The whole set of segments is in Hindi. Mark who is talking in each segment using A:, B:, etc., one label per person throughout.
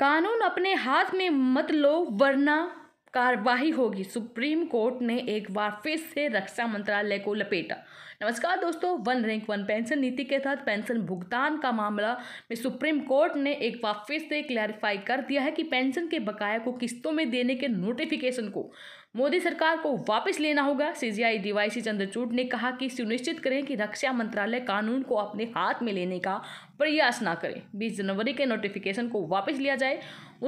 A: कानून अपने हाथ में मत लो वरना कार्रवाई होगी सुप्रीम कोर्ट ने एक बार फिर से रक्षा मंत्रालय को लपेटा नमस्कार दोस्तों वन रैंक वन पेंशन नीति के तहत पेंशन भुगतान का मामला में सुप्रीम कोर्ट ने एक बार फिर से क्लैरिफाई कर दिया है कि पेंशन के बकाया को किस्तों में देने के नोटिफिकेशन को मोदी सरकार को वापस लेना होगा सीजीआई डीवाईसी चंद्रचूड ने कहा कि सुनिश्चित करें कि रक्षा मंत्रालय कानून को अपने हाथ में लेने का प्रयास ना करें 20 जनवरी के नोटिफिकेशन को वापस लिया जाए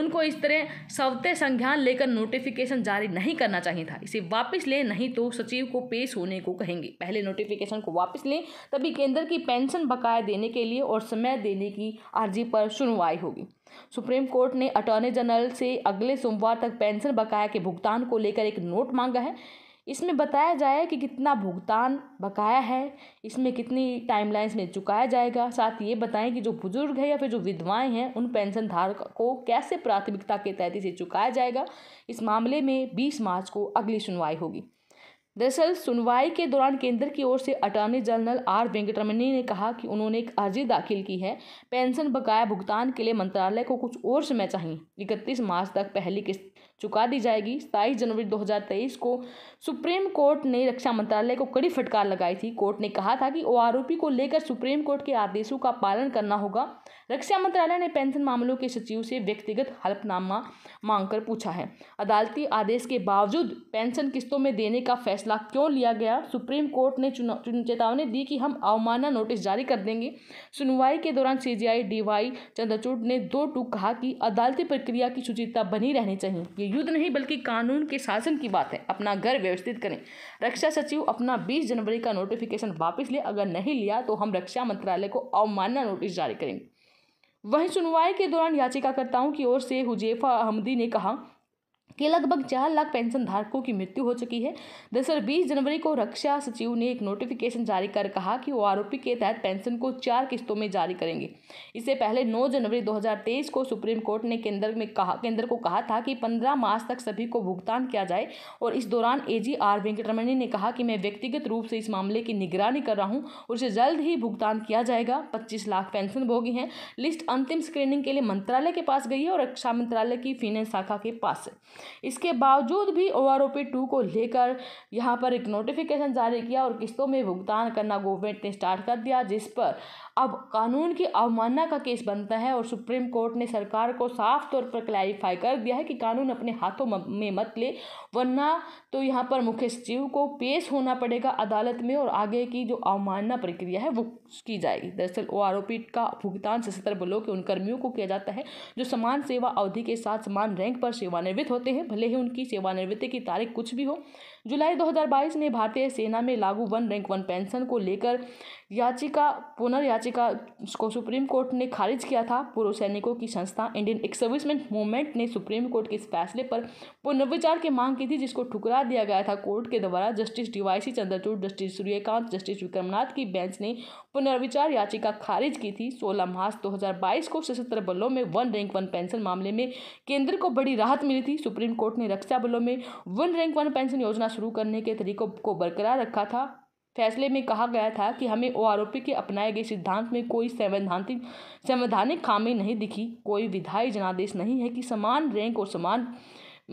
A: उनको इस तरह सवते संज्ञान लेकर नोटिफिकेशन जारी नहीं करना चाहिए था इसे वापस लें नहीं तो सचिव को पेश होने को कहेंगे पहले नोटिफिकेशन को वापस लें तभी केंद्र की पेंशन बकाया देने के लिए और समय देने की अर्जी पर सुनवाई होगी सुप्रीम कोर्ट ने अटॉर्नी जनरल से अगले सोमवार तक पेंशन बकाया के भुगतान को लेकर एक नोट मांगा है इसमें बताया जाए कि कितना भुगतान बकाया है इसमें कितनी टाइमलाइंस में चुकाया जाएगा साथ ये बताएं कि जो बुजुर्ग है या फिर जो विधवाएं हैं उन पेंशन धारक को कैसे प्राथमिकता के तहत इसे चुकाया जाएगा इस मामले में बीस मार्च को अगली सुनवाई होगी दरअसल सुनवाई के दौरान केंद्र की ओर से अटॉर्नी जनरल आर वेंकटरमणी ने कहा कि उन्होंने एक अर्जी दाखिल की है पेंशन बकाया भुगतान के लिए मंत्रालय को कुछ और समय चाहिए इकतीस मार्च तक पहली किस्त चुका दी जाएगी सताईस जनवरी 2023 को सुप्रीम कोर्ट ने रक्षा मंत्रालय को कड़ी फटकार लगाई थी कोर्ट ने कहा था कि ओ आरोपी को लेकर सुप्रीम कोर्ट के आदेशों का पालन करना होगा रक्षा मंत्रालय ने पेंशन मामलों के सचिव से व्यक्तिगत हल्फनामा मांगकर पूछा है अदालती आदेश के बावजूद पेंशन किस्तों में देने का फैसला फैसला क्यों लिया गया सुप्रीम कोर्ट ने चुनाव चेतावनी दी कि हम अवमानना नोटिस जारी कर देंगे सुनवाई के दौरान सी जी आई चंद्रचूड ने दो टूक कहा कि अदालती प्रक्रिया की शुचिता बनी रहनी चाहिए ये युद्ध नहीं बल्कि कानून के शासन की बात है अपना घर व्यवस्थित करें रक्षा सचिव अपना बीस जनवरी का नोटिफिकेशन वापस ले अगर नहीं लिया तो हम रक्षा मंत्रालय को अवमानना नोटिस जारी करेंगे वहीं सुनवाई के दौरान याचिकाकर्ताओं की ओर से हुजेफा अहमदी ने कहा कि लगभग चार लाख पेंशन धारकों की मृत्यु हो चुकी है दरअसल बीस जनवरी को रक्षा सचिव ने एक नोटिफिकेशन जारी कर कहा कि वो आरोपी के तहत पेंशन को चार किस्तों में जारी करेंगे इससे पहले 9 जनवरी 2023 को सुप्रीम कोर्ट ने केंद्र में कहा केंद्र को कहा था कि 15 मार्च तक सभी को भुगतान किया जाए और इस दौरान ए जी आर वेंकटरमणी ने कहा कि मैं व्यक्तिगत रूप से इस मामले की निगरानी कर रहा हूँ और उसे जल्द ही भुगतान किया जाएगा पच्चीस लाख पेंशन भोगी हैं लिस्ट अंतिम स्क्रीनिंग के लिए मंत्रालय के पास गई है और रक्षा मंत्रालय की फिनेंस शाखा के पास है इसके बावजूद भी O R O P two को लेकर यहाँ पर एक नोटिफिकेशन जारी किया और किस्तों में भुगतान करना गवर्नमेंट ने स्टार्ट कर दिया जिस पर अब कानून की अवमानना का केस बनता है और सुप्रीम कोर्ट ने सरकार को साफ तौर पर क्लैरिफाई कर दिया है कि कानून अपने हाथों में मत ले वरना तो यहाँ पर मुख्य सचिव को पेश होना पड़ेगा अदालत में और आगे की जो अवमानना प्रक्रिया है वो की जाएगी दरअसल ओ आर का भुगतान सशस्त्र बलों के उन कर्मियों को किया जाता है जो समान सेवा अवधि के साथ समान रैंक पर सेवानिवृत्त होते हैं भले ही उनकी सेवानिवृत्ति की तारीख कुछ भी हो जुलाई 2022 में भारतीय सेना में लागू वन रैंक वन पेंशन को लेकर याचिका पुनर्याचिका को सुप्रीम कोर्ट ने खारिज किया था पूर्व सैनिकों की संस्था इंडियन एक्सर्विसमेंट मूवमेंट ने सुप्रीम कोर्ट के इस फैसले पर पुनर्विचार की मांग की थी जिसको ठुकरा दिया गया था कोर्ट के द्वारा justice D Y C Chandrachud justice Suryakant justice Vikramnath की बेंच ने पुनर्विचार याचिका खारिज की थी सोलह मार्च दो को सशस्त्र बलों में वन रैंक वन पेंशन मामले में केंद्र को बड़ी राहत मिली थी सुप्रीम कोर्ट ने रक्षा बलों में वन रैंक वन पेंशन योजना शुरू करने के तरीकों को बरकरार रखा था फैसले में कहा गया था कि हमें ओ आरोपी के अपनाए गए सिद्धांत में कोई संवैधानिक संवैधानिक खामी नहीं दिखी कोई विधायी जनादेश नहीं है कि समान रैंक और समान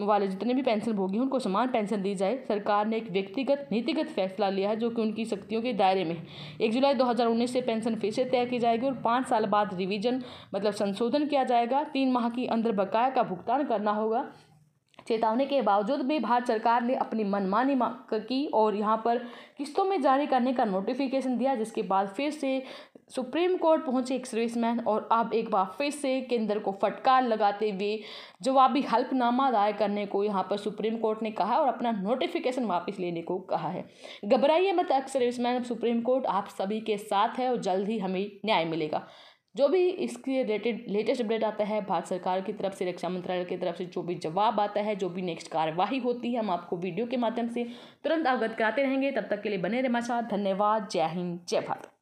A: वाले जितने भी पेंशन भोगी उनको समान पेंशन दी जाए सरकार ने एक व्यक्तिगत नीतिगत फैसला लिया है जो कि उनकी शक्तियों के दायरे में है एक जुलाई 2019 से पेंशन फिर से तय की जाएगी और पाँच साल बाद रिवीजन मतलब संशोधन किया जाएगा तीन माह के अंदर बकाया का भुगतान करना होगा चेतावनी के बावजूद भी भारत सरकार ने अपनी मनमानी की और यहाँ पर किस्तों में जारी करने का नोटिफिकेशन दिया जिसके बाद फिर से सुप्रीम कोर्ट पहुंचे एक सर्विसमैन और अब एक बार फिर से केंद्र को फटकार लगाते हुए जवाबी हल्फनामा दायर करने को यहाँ पर सुप्रीम कोर्ट ने कहा और अपना नोटिफिकेशन वापस लेने को कहा है घबराइए मत सर्विसमैन सुप्रीम कोर्ट आप सभी के साथ है और जल्द ही हमें न्याय मिलेगा जो भी इसके रिलेटेड लेटेस्ट अपडेट आता है भारत सरकार की तरफ से रक्षा मंत्रालय की तरफ से जो भी जवाब आता है जो भी नेक्स्ट कार्यवाही होती है हम आपको वीडियो के माध्यम से तुरंत अवगत कराते रहेंगे तब तक के लिए बने रहना धन्यवाद जय हिंद जय भारत